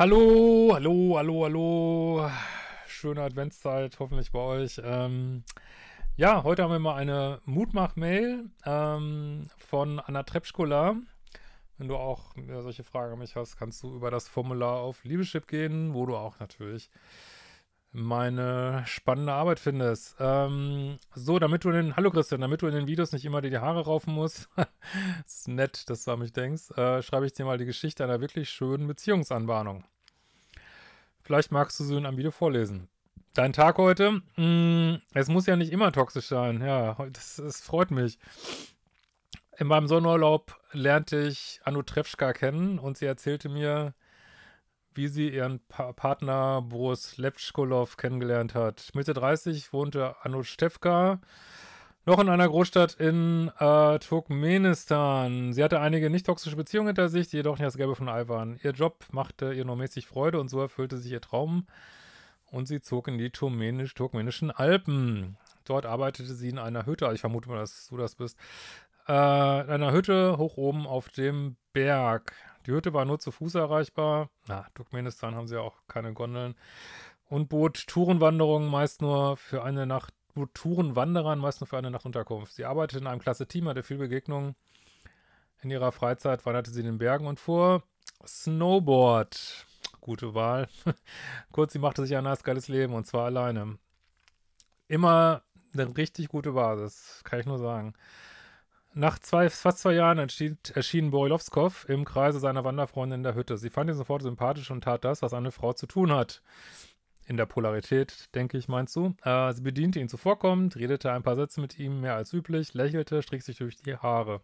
Hallo, hallo, hallo, hallo. Schöne Adventszeit, hoffentlich bei euch. Ähm, ja, heute haben wir mal eine Mutmach-Mail ähm, von Anna Trepschkola. Wenn du auch solche Fragen an mich hast, kannst du über das Formular auf Liebeschip gehen, wo du auch natürlich meine spannende Arbeit findest. Ähm, so, damit du in den, hallo Christian, damit du in den Videos nicht immer dir die Haare raufen musst, ist nett, dass du an mich denkst, äh, schreibe ich dir mal die Geschichte einer wirklich schönen Beziehungsanbahnung. Vielleicht magst du sie in einem Video vorlesen. Dein Tag heute? Mm, es muss ja nicht immer toxisch sein. Ja, das, das freut mich. In meinem Sonnenurlaub lernte ich Anu Trefschka kennen und sie erzählte mir, wie sie ihren pa Partner Boris Lepschkolov kennengelernt hat. Mitte 30 wohnte Anno Stefka noch in einer Großstadt in äh, Turkmenistan. Sie hatte einige nicht toxische Beziehungen hinter sich, die jedoch nicht das Gelbe von Ei waren. Ihr Job machte ihr nur mäßig Freude und so erfüllte sich ihr Traum und sie zog in die turkmenisch turkmenischen Alpen. Dort arbeitete sie in einer Hütte, also ich vermute mal, dass du das bist, äh, in einer Hütte hoch oben auf dem Berg. Die Hütte war nur zu Fuß erreichbar. Na, Turkmenistan haben sie ja auch keine Gondeln. Und bot Tourenwanderungen meist nur für eine Nacht, bot Tourenwanderern meist nur für eine Nachtunterkunft. Sie arbeitete in einem klasse Team, hatte viel Begegnungen. In ihrer Freizeit wanderte sie in den Bergen und fuhr Snowboard. Gute Wahl. Kurz, sie machte sich ein nice, geiles Leben und zwar alleine. Immer eine richtig gute Basis, kann ich nur sagen. Nach zwei, fast zwei Jahren erschien, erschien Borilovskov im Kreise seiner Wanderfreundin in der Hütte. Sie fand ihn sofort sympathisch und tat das, was eine Frau zu tun hat. In der Polarität, denke ich, meinst du? Äh, sie bediente ihn zuvorkommend, redete ein paar Sätze mit ihm, mehr als üblich, lächelte, strich sich durch die Haare.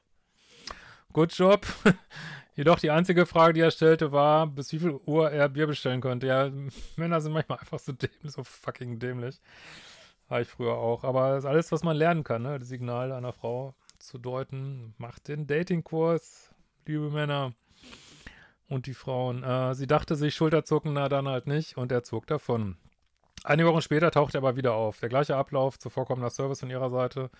Good job. Jedoch die einzige Frage, die er stellte, war, bis wie viel Uhr er Bier bestellen könnte. Ja, Männer sind manchmal einfach so dämlich, so fucking dämlich. War ich früher auch. Aber das ist alles, was man lernen kann, ne? Das Signal einer Frau zu deuten. Macht den Datingkurs, liebe Männer und die Frauen. Äh, sie dachte sich Schulterzucken, na dann halt nicht und er zog davon. Einige Wochen später taucht er aber wieder auf. Der gleiche Ablauf, zuvorkommender Service von ihrer Seite.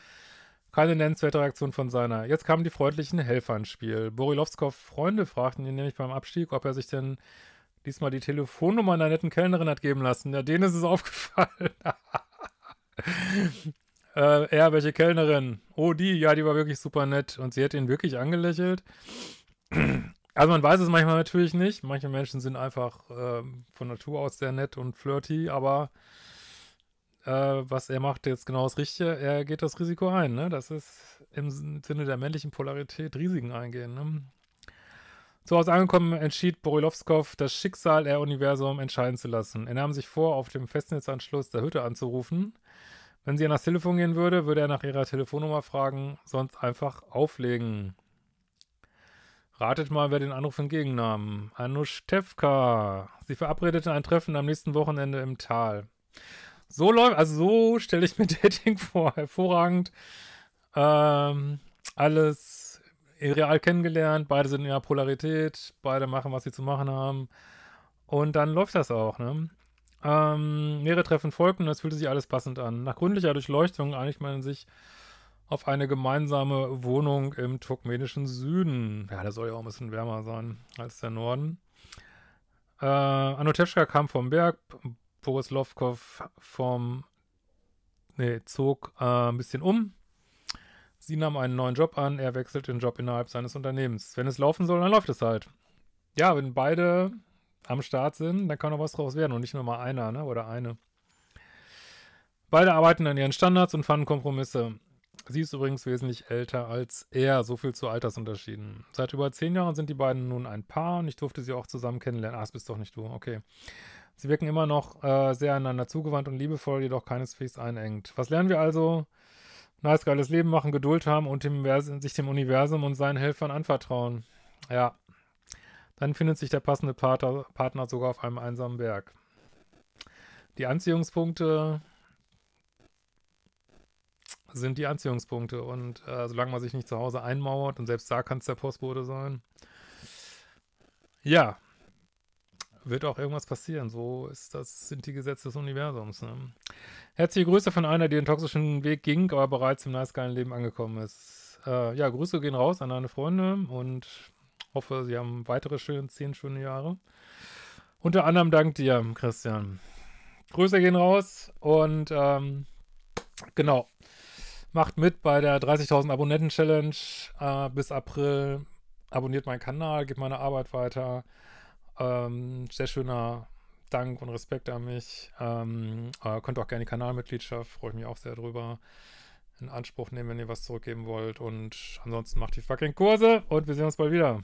Keine nennenswerte Reaktion von seiner. Jetzt kamen die freundlichen Helfer ins Spiel. Borilowskow Freunde fragten ihn nämlich beim Abstieg, ob er sich denn diesmal die Telefonnummer einer netten Kellnerin hat geben lassen. Ja, denen ist es aufgefallen. Äh, ja, welche Kellnerin? Oh, die, ja, die war wirklich super nett. Und sie hat ihn wirklich angelächelt. Also man weiß es manchmal natürlich nicht. Manche Menschen sind einfach äh, von Natur aus sehr nett und flirty, aber äh, was er macht, jetzt genau das Richtige. Er geht das Risiko ein. Ne? Das ist im Sinne der männlichen Polarität Risiken eingehen. Ne? Zu Hause angekommen entschied Borilowskow, das Schicksal der Universum entscheiden zu lassen. Er nahm sich vor, auf dem Festnetzanschluss der Hütte anzurufen. Wenn sie an das Telefon gehen würde, würde er nach ihrer Telefonnummer fragen, sonst einfach auflegen. Ratet mal, wer den Anruf entgegennahm. Anushevka. Sie verabredete ein Treffen am nächsten Wochenende im Tal. So läuft, also so stelle ich mir Dating vor. Hervorragend. Ähm, alles real kennengelernt. Beide sind in ihrer Polarität. Beide machen, was sie zu machen haben. Und dann läuft das auch, ne? Ähm, mehrere Treffen folgten und es fühlte sich alles passend an. Nach gründlicher Durchleuchtung einigt man sich auf eine gemeinsame Wohnung im turkmenischen Süden. Ja, der soll ja auch ein bisschen wärmer sein als der Norden. Äh, Anotevska kam vom Berg, Boris Lovkov vom, nee, zog äh, ein bisschen um. Sie nahm einen neuen Job an, er wechselt den Job innerhalb seines Unternehmens. Wenn es laufen soll, dann läuft es halt. Ja, wenn beide am Start sind, dann kann noch was draus werden und nicht nur mal einer ne? oder eine. Beide arbeiten an ihren Standards und fanden Kompromisse. Sie ist übrigens wesentlich älter als er, so viel zu Altersunterschieden. Seit über zehn Jahren sind die beiden nun ein Paar und ich durfte sie auch zusammen kennenlernen. Ach, es bist doch nicht du, okay. Sie wirken immer noch äh, sehr einander zugewandt und liebevoll, jedoch keineswegs einengt. Was lernen wir also? Nice, geiles Leben machen, Geduld haben und dem, sich dem Universum und seinen Helfern anvertrauen. Ja, dann findet sich der passende Partner, Partner sogar auf einem einsamen Berg. Die Anziehungspunkte sind die Anziehungspunkte. Und äh, solange man sich nicht zu Hause einmauert, und selbst da kann es der Postbote sein, ja, wird auch irgendwas passieren. So ist das, sind die Gesetze des Universums. Ne? Herzliche Grüße von einer, die den toxischen Weg ging, aber bereits im nice geilen Leben angekommen ist. Äh, ja, Grüße gehen raus an deine Freunde und Hoffe, Sie haben weitere schöne, zehn schöne Jahre. Unter anderem dank dir, Christian. Grüße gehen raus und ähm, genau. Macht mit bei der 30.000 Abonnenten Challenge äh, bis April. Abonniert meinen Kanal, gebt meine Arbeit weiter. Ähm, sehr schöner Dank und Respekt an mich. Ähm, äh, könnt auch gerne die Kanalmitgliedschaft, freue ich mich auch sehr drüber in Anspruch nehmen, wenn ihr was zurückgeben wollt. Und ansonsten macht die fucking Kurse und wir sehen uns bald wieder.